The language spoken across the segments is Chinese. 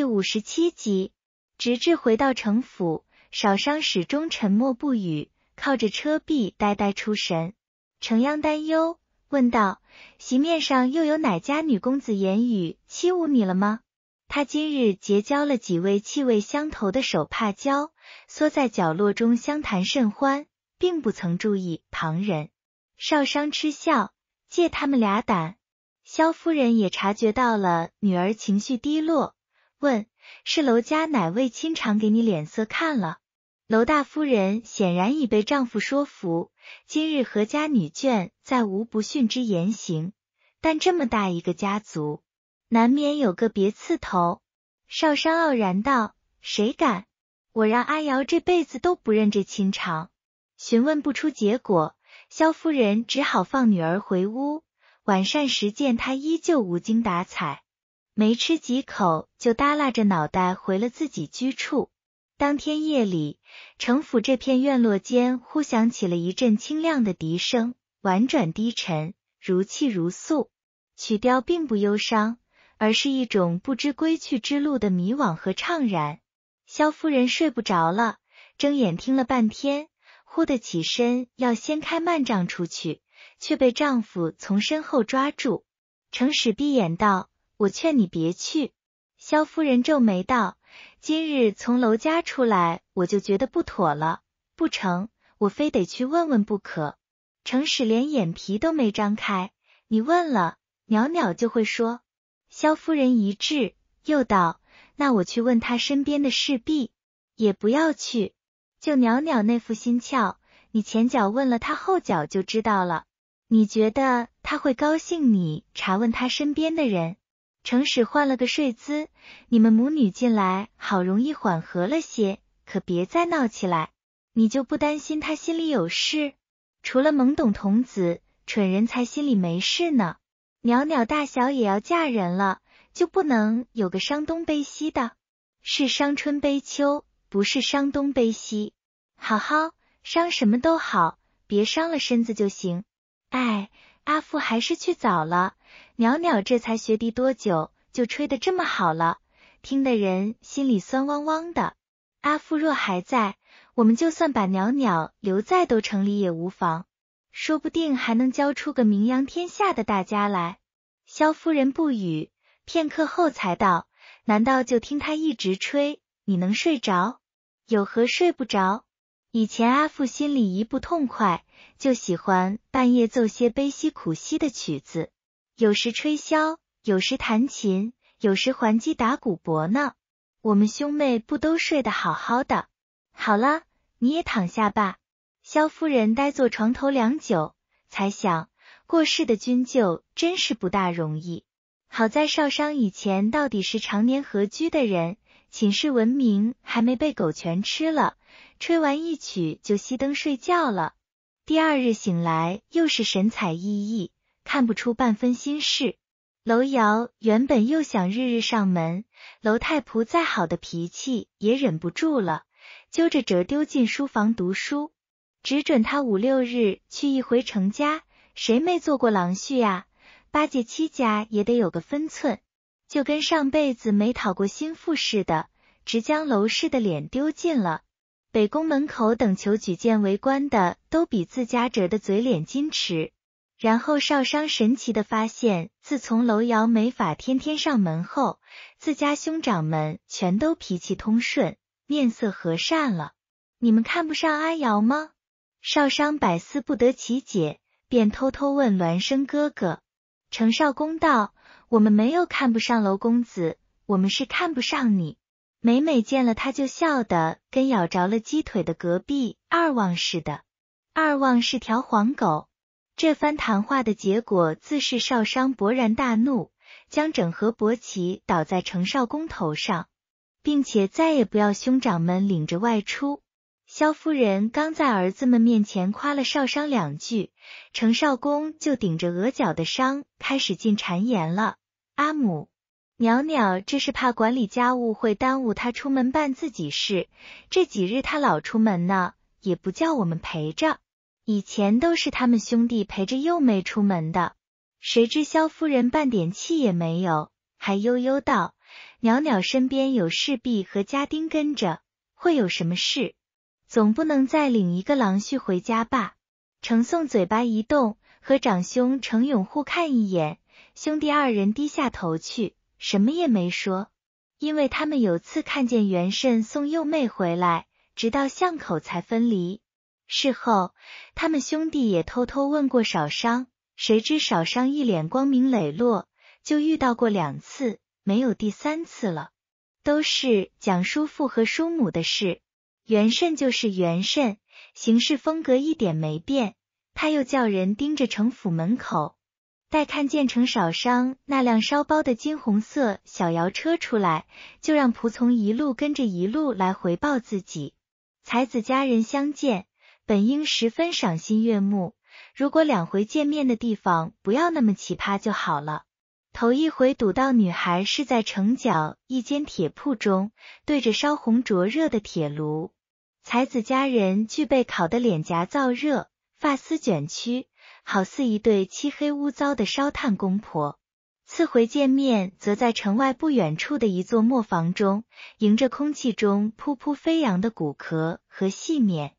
第五十七集，直至回到城府，少商始终沉默不语，靠着车壁呆呆出神。程央担忧问道：“席面上又有哪家女公子言语欺侮你了吗？”他今日结交了几位气味相投的手帕交，缩在角落中相谈甚欢，并不曾注意旁人。少商嗤笑，借他们俩胆。萧夫人也察觉到了女儿情绪低落。问是楼家哪位亲长给你脸色看了？楼大夫人显然已被丈夫说服，今日何家女眷再无不逊之言行。但这么大一个家族，难免有个别刺头。少商傲然道：“谁敢？我让阿瑶这辈子都不认这亲长。”询问不出结果，萧夫人只好放女儿回屋。晚膳时见她依旧无精打采，没吃几口。就耷拉着脑袋回了自己居处。当天夜里，城府这片院落间忽响起了一阵清亮的笛声，婉转低沉，如泣如诉。曲调并不忧伤，而是一种不知归去之路的迷惘和怅然。萧夫人睡不着了，睁眼听了半天，忽的起身要掀开幔帐出去，却被丈夫从身后抓住。程史闭眼道：“我劝你别去。”萧夫人皱眉道：“今日从楼家出来，我就觉得不妥了。不成，我非得去问问不可。”程使连眼皮都没张开，你问了，袅袅就会说。萧夫人一滞，又道：“那我去问他身边的侍婢，也不要去。就袅袅那副心窍，你前脚问了他，后脚就知道了。你觉得他会高兴？你查问他身边的人。”程使换了个睡姿，你们母女进来，好容易缓和了些，可别再闹起来。你就不担心他心里有事？除了懵懂童子、蠢人才心里没事呢。袅袅大小也要嫁人了，就不能有个伤东悲西的？是伤春悲秋，不是伤东悲西。好好伤什么都好，别伤了身子就行。哎，阿父还是去早了。袅袅这才学笛多久，就吹得这么好了，听的人心里酸汪汪的。阿父若还在，我们就算把袅袅留在都城里也无妨，说不定还能教出个名扬天下的大家来。萧夫人不语，片刻后才道：“难道就听他一直吹，你能睡着？有何睡不着？以前阿父心里一不痛快，就喜欢半夜奏些悲兮苦兮的曲子。”有时吹箫，有时弹琴，有时还击打鼓钹呢。我们兄妹不都睡得好好的？好了，你也躺下吧。萧夫人呆坐床头良久，才想过世的君舅真是不大容易。好在少商以前到底是常年合居的人，寝室文明还没被狗全吃了。吹完一曲就熄灯睡觉了。第二日醒来又是神采奕奕。看不出半分心事。娄瑶原本又想日日上门，娄太仆再好的脾气也忍不住了，揪着折丢进书房读书，只准他五六日去一回成家。谁没做过郎婿呀？八戒七家也得有个分寸，就跟上辈子没讨过心腹似的，直将娄氏的脸丢尽了。北宫门口等求举荐为官的，都比自家折的嘴脸矜持。然后少商神奇的发现，自从楼瑶没法天天上门后，自家兄长们全都脾气通顺，面色和善了。你们看不上阿瑶吗？少商百思不得其解，便偷偷问孪生哥哥程少公道：“我们没有看不上楼公子，我们是看不上你。每每见了他，就笑的跟咬着了鸡腿的隔壁二旺似的。二旺是条黄狗。”这番谈话的结果，自是少商勃然大怒，将整盒薄旗倒在程少公头上，并且再也不要兄长们领着外出。萧夫人刚在儿子们面前夸了少商两句，程少公就顶着额角的伤开始进谗言了。阿母，袅袅这是怕管理家务会耽误他出门办自己事，这几日他老出门呢，也不叫我们陪着。以前都是他们兄弟陪着幼妹出门的，谁知萧夫人半点气也没有，还悠悠道：“袅袅身边有侍婢和家丁跟着，会有什么事？总不能再领一个郎婿回家吧？”程宋嘴巴一动，和长兄程勇互看一眼，兄弟二人低下头去，什么也没说，因为他们有次看见元慎送幼妹回来，直到巷口才分离。事后，他们兄弟也偷偷问过少商，谁知少商一脸光明磊落，就遇到过两次，没有第三次了。都是蒋叔父和叔母的事，元慎就是元慎，行事风格一点没变。他又叫人盯着城府门口，待看见城少商那辆烧包的金红色小摇车出来，就让仆从一路跟着一路来回报自己。才子佳人相见。本应十分赏心悦目，如果两回见面的地方不要那么奇葩就好了。头一回堵到女孩是在城角一间铁铺中，对着烧红灼热的铁炉，才子佳人俱被烤得脸颊燥热，发丝卷曲，好似一对漆黑污糟的烧炭公婆。次回见面则在城外不远处的一座磨坊中，迎着空气中噗噗飞扬的骨壳和细面。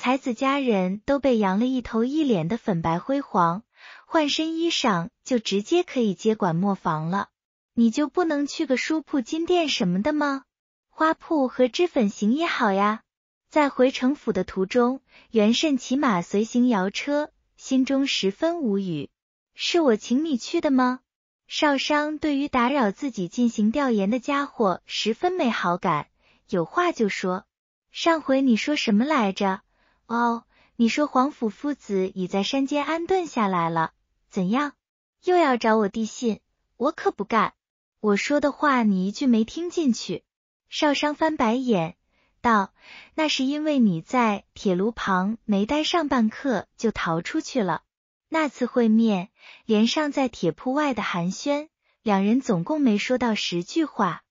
才子佳人都被扬了一头一脸的粉白辉煌，换身衣裳就直接可以接管磨坊了。你就不能去个书铺、金店什么的吗？花铺和脂粉行也好呀。在回城府的途中，元慎骑马随行摇车，心中十分无语。是我请你去的吗？少商对于打扰自己进行调研的家伙十分没好感，有话就说。上回你说什么来着？哦，你说皇甫夫子已在山间安顿下来了？怎样？又要找我递信？我可不干！我说的话你一句没听进去。少商翻白眼道：“那是因为你在铁炉旁没待上半刻就逃出去了。那次会面，连上在铁铺外的寒暄，两人总共没说到十句话，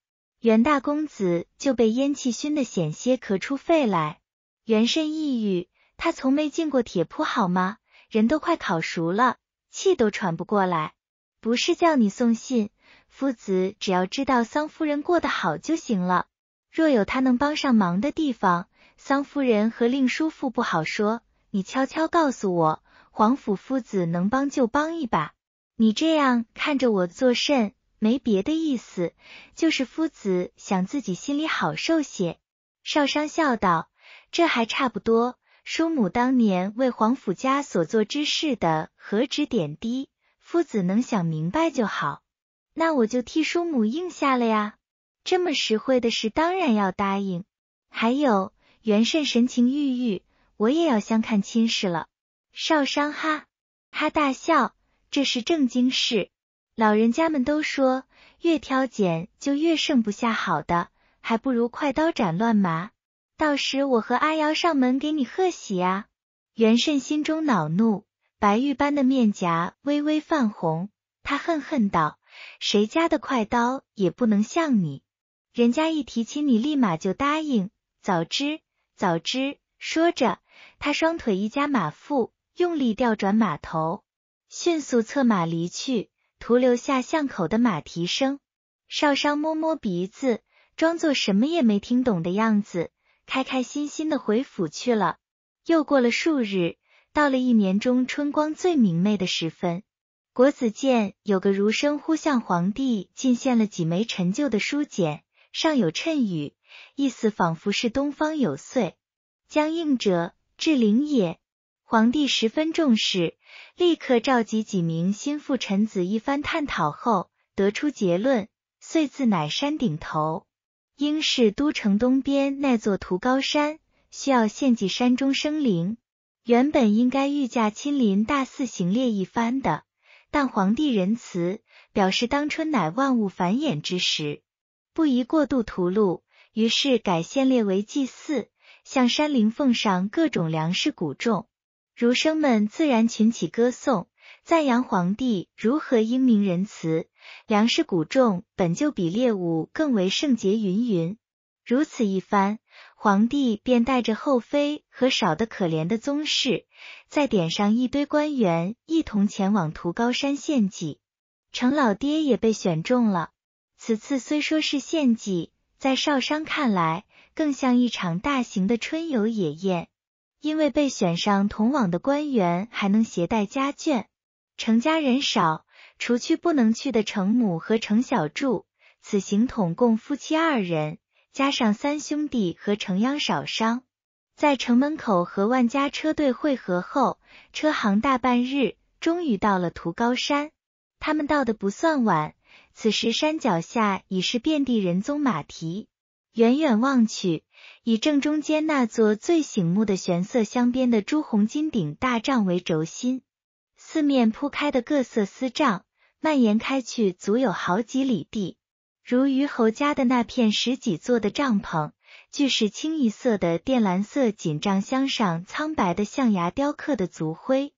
袁大公子就被烟气熏得险些咳出肺来。”元慎抑郁，他从没进过铁铺，好吗？人都快烤熟了，气都喘不过来。不是叫你送信，夫子只要知道桑夫人过得好就行了。若有他能帮上忙的地方，桑夫人和令叔父不好说，你悄悄告诉我。皇甫夫子能帮就帮一把。你这样看着我作甚？没别的意思，就是夫子想自己心里好受些。少商笑道。这还差不多，叔母当年为皇甫家所做之事的何止点滴，夫子能想明白就好。那我就替叔母应下了呀，这么实惠的事当然要答应。还有元慎神情郁郁，我也要相看亲事了。少商哈哈大笑，这是正经事，老人家们都说越挑拣就越剩不下好的，还不如快刀斩乱麻。到时我和阿瑶上门给你贺喜呀！元慎心中恼怒，白玉般的面颊微微泛红，他恨恨道：“谁家的快刀也不能像你，人家一提亲你立马就答应。早知早知！”说着，他双腿一夹马腹，用力调转马头，迅速策马离去，徒留下巷口的马蹄声。少商摸摸鼻子，装作什么也没听懂的样子。开开心心的回府去了。又过了数日，到了一年中春光最明媚的时分，国子监有个儒生忽向皇帝进献了几枚陈旧的书简，上有谶语，意思仿佛是东方有岁将应者至灵也。皇帝十分重视，立刻召集几名心腹臣子一番探讨后，得出结论：岁字乃山顶头。应是都城东边那座涂高山，需要献祭山中生灵。原本应该御驾亲临，大肆行猎一番的，但皇帝仁慈，表示当春乃万物繁衍之时，不宜过度屠戮，于是改献猎为祭祀，向山林奉上各种粮食谷种。儒生们自然群起歌颂。赞扬皇帝如何英明仁慈，粮食谷种本就比猎物更为圣洁。云云，如此一番，皇帝便带着后妃和少得可怜的宗室，再点上一堆官员，一同前往涂高山献祭。程老爹也被选中了。此次虽说是献祭，在少商看来，更像一场大型的春游野宴，因为被选上同往的官员还能携带家眷。程家人少，除去不能去的程母和程小柱，此行统共夫妻二人，加上三兄弟和程央少商，在城门口和万家车队汇合后，车行大半日，终于到了涂高山。他们到的不算晚，此时山脚下已是遍地人踪马蹄，远远望去，以正中间那座最醒目的玄色镶边的朱红金顶大帐为轴心。四面铺开的各色丝帐，蔓延开去足有好几里地。如虞侯家的那片十几座的帐篷，俱是清一色的靛蓝色锦帐，镶上苍白的象牙雕刻的族徽，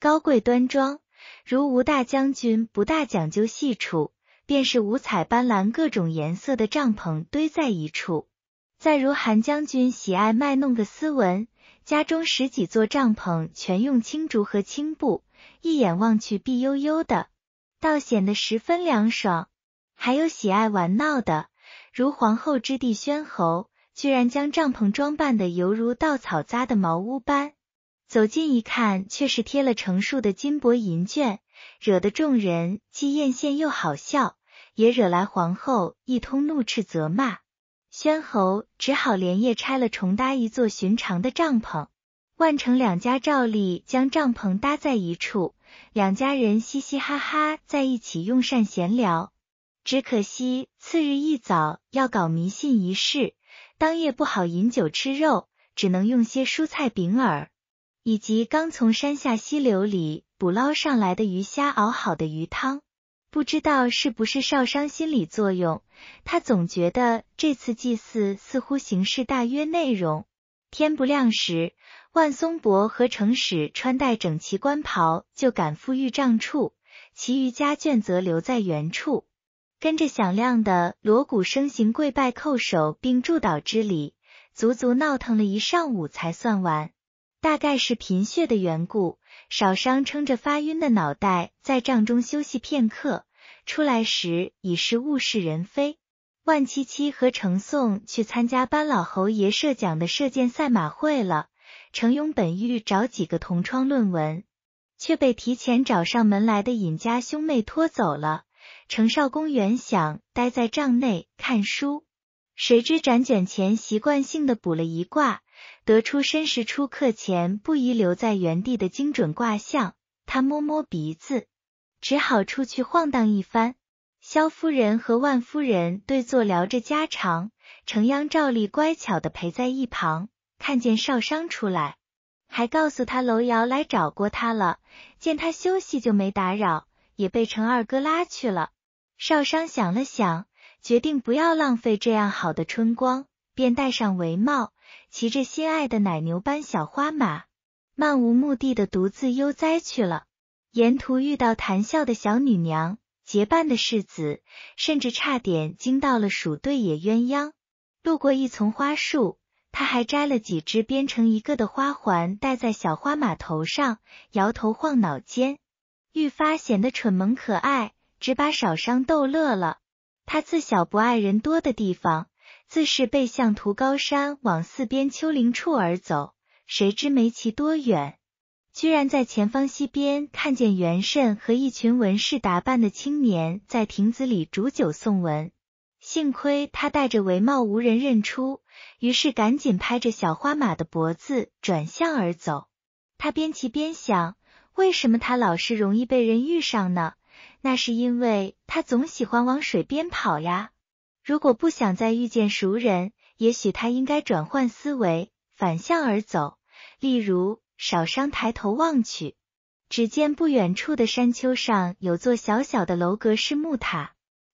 高贵端庄。如吴大将军不大讲究细处，便是五彩斑斓各种颜色的帐篷堆在一处。再如韩将军喜爱卖弄个斯文，家中十几座帐篷全用青竹和青布。一眼望去碧悠悠的，倒显得十分凉爽。还有喜爱玩闹的，如皇后之弟宣侯，居然将帐篷装扮的犹如稻草扎的茅屋般。走近一看，却是贴了成束的金箔银绢，惹得众人既艳羡又好笑，也惹来皇后一通怒斥责骂。宣侯只好连夜拆了重搭一座寻常的帐篷。万城两家照例将帐篷搭在一处，两家人嘻嘻哈哈在一起用膳闲聊。只可惜次日一早要搞迷信仪式，当夜不好饮酒吃肉，只能用些蔬菜饼饵，以及刚从山下溪流里捕捞上来的鱼虾熬好的鱼汤。不知道是不是少商心理作用，他总觉得这次祭祀似乎形式大约内容。天不亮时。万松柏和程使穿戴整齐官袍，就赶赴御帐处，其余家眷则留在原处，跟着响亮的锣鼓声行跪拜叩首并祝祷之礼，足足闹腾了一上午才算完。大概是贫血的缘故，少商撑着发晕的脑袋，在帐中休息片刻，出来时已是物是人非。万七七和程颂去参加班老侯爷设奖的射箭赛马会了。程勇本欲找几个同窗论文，却被提前找上门来的尹家兄妹拖走了。程少公原想待在帐内看书，谁知展卷前习惯性的补了一卦，得出申时出客前不宜留在原地的精准卦象。他摸摸鼻子，只好出去晃荡一番。萧夫人和万夫人对坐聊着家常，程央照例乖巧的陪在一旁。看见少商出来，还告诉他楼瑶来找过他了。见他休息，就没打扰，也被程二哥拉去了。少商想了想，决定不要浪费这样好的春光，便戴上围帽，骑着心爱的奶牛般小花马，漫无目的的独自悠哉去了。沿途遇到谈笑的小女娘，结伴的世子，甚至差点惊到了鼠对野鸳鸯。路过一丛花树。他还摘了几只编成一个的花环戴在小花马头上，摇头晃脑间愈发显得蠢萌可爱，只把少商逗乐了。他自小不爱人多的地方，自是背向图高山往四边丘陵处而走，谁知没骑多远，居然在前方西边看见元慎和一群文士打扮的青年在亭子里煮酒送文。幸亏他戴着围帽，无人认出，于是赶紧拍着小花马的脖子转向而走。他边骑边想：为什么他老是容易被人遇上呢？那是因为他总喜欢往水边跑呀。如果不想再遇见熟人，也许他应该转换思维，反向而走。例如，少商抬头望去，只见不远处的山丘上有座小小的楼阁式木塔。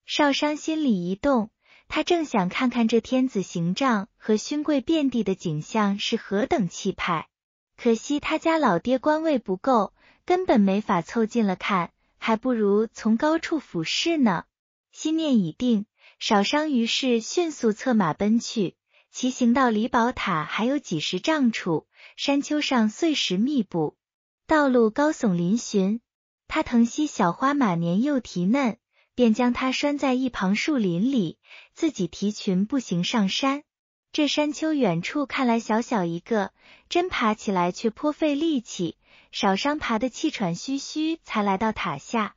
少商心里一动，他正想看看这天子行帐和勋贵遍地的景象是何等气派，可惜他家老爹官位不够，根本没法凑近了看，还不如从高处俯视呢。心念已定，少商于是迅速策马奔去，骑行到离宝塔还有几十丈处，山丘上碎石密布，道路高耸嶙峋。他疼惜小花马年幼蹄嫩。便将他拴在一旁树林里，自己提裙步行上山。这山丘远处看来小小一个，真爬起来却颇费力气。少商爬得气喘吁吁，才来到塔下。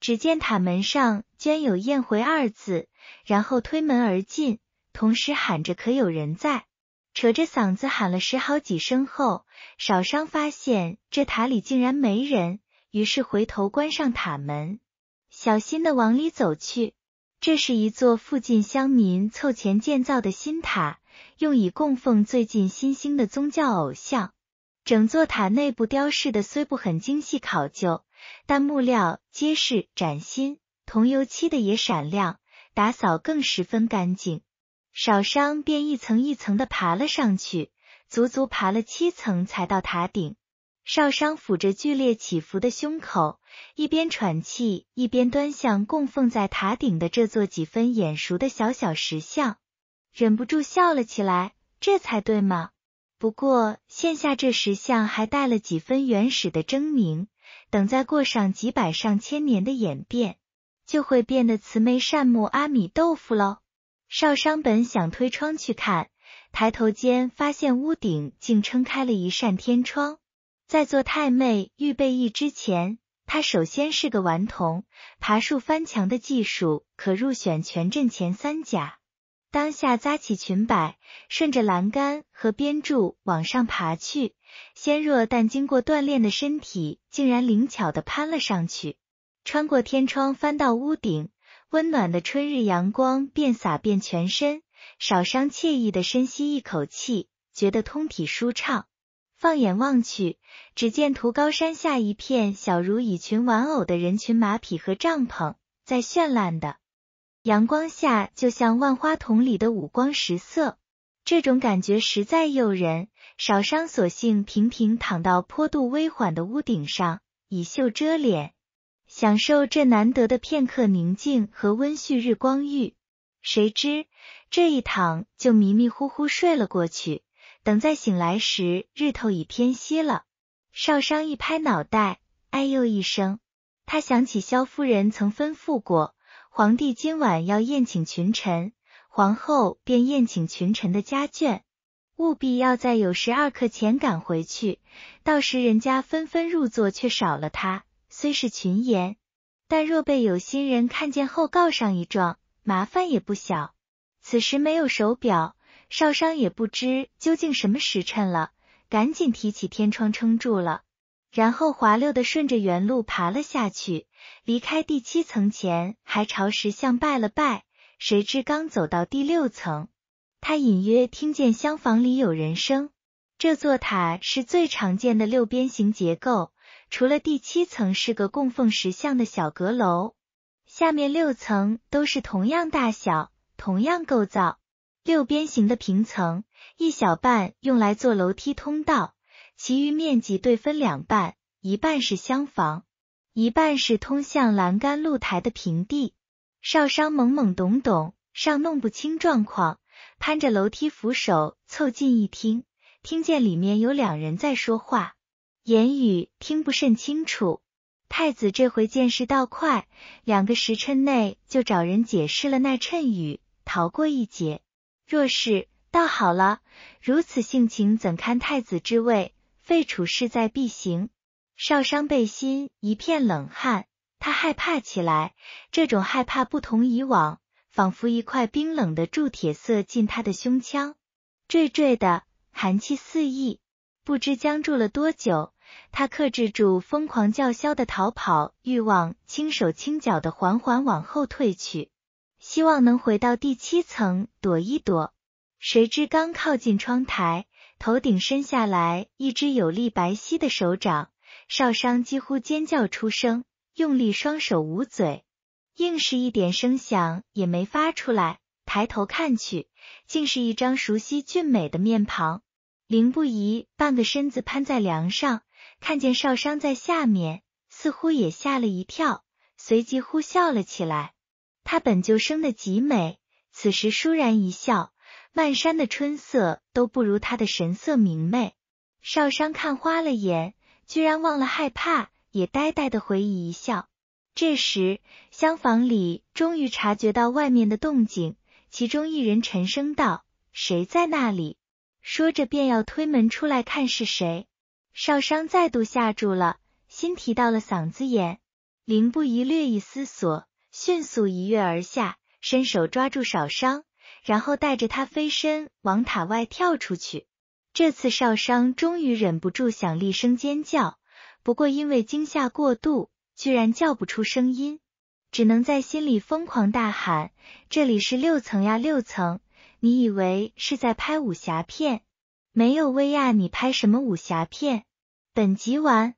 只见塔门上镌有“燕回”二字，然后推门而进，同时喊着：“可有人在？”扯着嗓子喊了十好几声后，少商发现这塔里竟然没人，于是回头关上塔门。小心地往里走去，这是一座附近乡民凑钱建造的新塔，用以供奉最近新兴的宗教偶像。整座塔内部雕饰的虽不很精细考究，但木料结实崭新，桐油漆的也闪亮，打扫更十分干净。少商便一层一层地爬了上去，足足爬了七层才到塔顶。少商抚着剧烈起伏的胸口，一边喘气，一边端向供奉在塔顶的这座几分眼熟的小小石像，忍不住笑了起来。这才对嘛！不过现下这石像还带了几分原始的狰狞，等再过上几百上千年的演变，就会变得慈眉善目、阿米豆腐喽。少商本想推窗去看，抬头间发现屋顶竟撑开了一扇天窗。在做太妹预备役之前，他首先是个顽童，爬树翻墙的技术可入选全镇前三甲。当下扎起裙摆，顺着栏杆和边柱往上爬去，纤弱但经过锻炼的身体竟然灵巧地攀了上去，穿过天窗翻到屋顶，温暖的春日阳光便洒遍全身，少商惬意地深吸一口气，觉得通体舒畅。放眼望去，只见图高山下一片小如蚁群玩偶的人群、马匹和帐篷，在绚烂的阳光下，就像万花筒里的五光十色。这种感觉实在诱人。少商索性平平躺到坡度微缓的屋顶上，以袖遮脸，享受这难得的片刻宁静和温煦日光浴。谁知这一躺就迷迷糊糊睡了过去。等再醒来时，日头已偏西了。少商一拍脑袋，哎呦一声，他想起萧夫人曾吩咐过，皇帝今晚要宴请群臣，皇后便宴请群臣的家眷，务必要在酉时二刻前赶回去。到时人家纷纷入座，却少了他。虽是群言，但若被有心人看见后告上一状，麻烦也不小。此时没有手表。少商也不知究竟什么时辰了，赶紧提起天窗撑住了，然后滑溜的顺着原路爬了下去。离开第七层前，还朝石像拜了拜。谁知刚走到第六层，他隐约听见厢房里有人声。这座塔是最常见的六边形结构，除了第七层是个供奉石像的小阁楼，下面六层都是同样大小、同样构造。六边形的平层，一小半用来做楼梯通道，其余面积对分两半，一半是厢房，一半是通向栏杆露台的平地。少商懵懵懂懂，尚弄不清状况，攀着楼梯扶手凑近一听，听见里面有两人在说话，言语听不甚清楚。太子这回见识倒快，两个时辰内就找人解释了那谶语，逃过一劫。若是倒好了，如此性情怎堪太子之位？废楚势在必行。少商背心一片冷汗，他害怕起来。这种害怕不同以往，仿佛一块冰冷的铸铁塞进他的胸腔，坠坠的寒气四溢。不知僵住了多久，他克制住疯狂叫嚣的逃跑欲望，轻手轻脚的缓缓往后退去。希望能回到第七层躲一躲，谁知刚靠近窗台，头顶伸下来一只有力白皙的手掌，邵商几乎尖叫出声，用力双手捂嘴，硬是一点声响也没发出来。抬头看去，竟是一张熟悉俊美的面庞。林不疑半个身子攀在梁上，看见邵商在下面，似乎也吓了一跳，随即呼啸了起来。她本就生得极美，此时倏然一笑，漫山的春色都不如她的神色明媚。少商看花了眼，居然忘了害怕，也呆呆的回忆一笑。这时厢房里终于察觉到外面的动静，其中一人沉声道：“谁在那里？”说着便要推门出来看是谁。少商再度吓住了，心提到了嗓子眼。林不疑略一思索。迅速一跃而下，伸手抓住少商，然后带着他飞身往塔外跳出去。这次少商终于忍不住想厉声尖叫，不过因为惊吓过度，居然叫不出声音，只能在心里疯狂大喊：“这里是六层呀，六层！你以为是在拍武侠片？没有薇娅，你拍什么武侠片？”本集完。